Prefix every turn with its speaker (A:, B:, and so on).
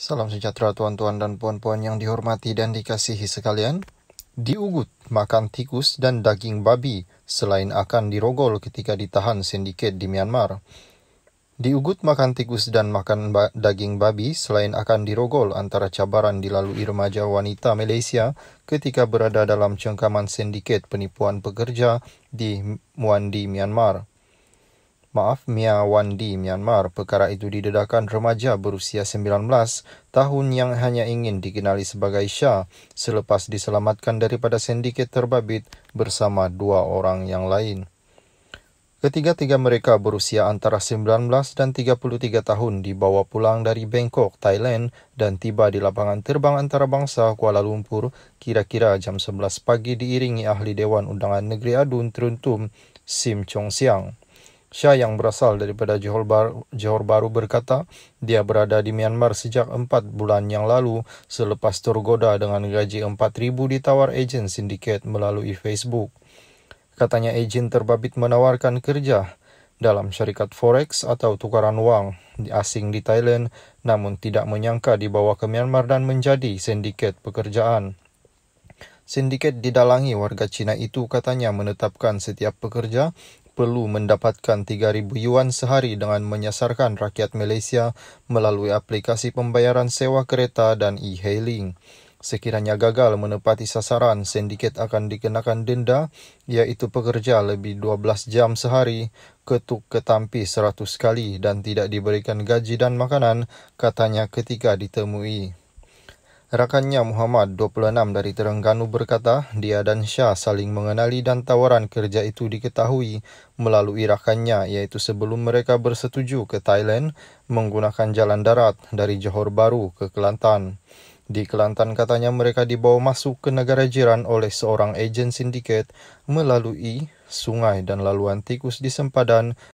A: Salam sejahtera tuan-tuan dan puan-puan yang dihormati dan dikasihi sekalian. Di Ugut, makan tikus dan daging babi selain akan dirogol ketika ditahan sindiket di Myanmar. Di Ugut, makan tikus dan makan ba- daging babi selain akan dirogol antara cabaran dilalui remaja wanita Malaysia ketika berada dalam cengkaman sindiket penipuan pekerja di Muandi, Myanmar. Maaf, Mia Wan di Myanmar, perkara itu didedahkan remaja berusia 19 tahun yang hanya ingin dikenali sebagai Shah selepas diselamatkan daripada sindiket terbabit bersama dua orang yang lain. Ketiga-tiga mereka berusia antara 19 dan 33 tahun dibawa pulang dari Bangkok, Thailand dan tiba di lapangan terbang antarabangsa Kuala Lumpur kira-kira jam 11 pagi diiringi ahli Dewan Undangan Negeri Adun Teruntum Sim Chong Siang. Syah yang berasal daripada Johor Baru Johor Bahru berkata dia berada di Myanmar sejak 4 bulan yang lalu selepas tergoda dengan gaji 4000 ditawar ejen sindiket melalui Facebook. Katanya ejen terbabit menawarkan kerja dalam syarikat forex atau tukaran wang asing di Thailand namun tidak menyangka dibawa ke Myanmar dan menjadi sindiket pekerjaan. Sindiket didalangi warga Cina itu katanya menetapkan setiap pekerja perlu mendapatkan 3000 yuan sehari dengan menyasarkan rakyat Malaysia melalui aplikasi pembayaran sewa kereta dan e-hailing. Sekiranya gagal menepati sasaran, sindiket akan dikenakan denda iaitu pekerja lebih 12 jam sehari, ketuk ketampi 100 kali dan tidak diberikan gaji dan makanan, katanya ketika ditemui. Rakannya Muhammad, 26 dari Terengganu berkata, dia dan Syah saling mengenali dan tawaran kerja itu diketahui melalui rakannya iaitu sebelum mereka bersetuju ke Thailand menggunakan jalan darat dari Johor Bahru ke Kelantan. Di Kelantan katanya mereka dibawa masuk ke negara jiran oleh seorang ejen sindiket melalui sungai dan laluan tikus di sempadan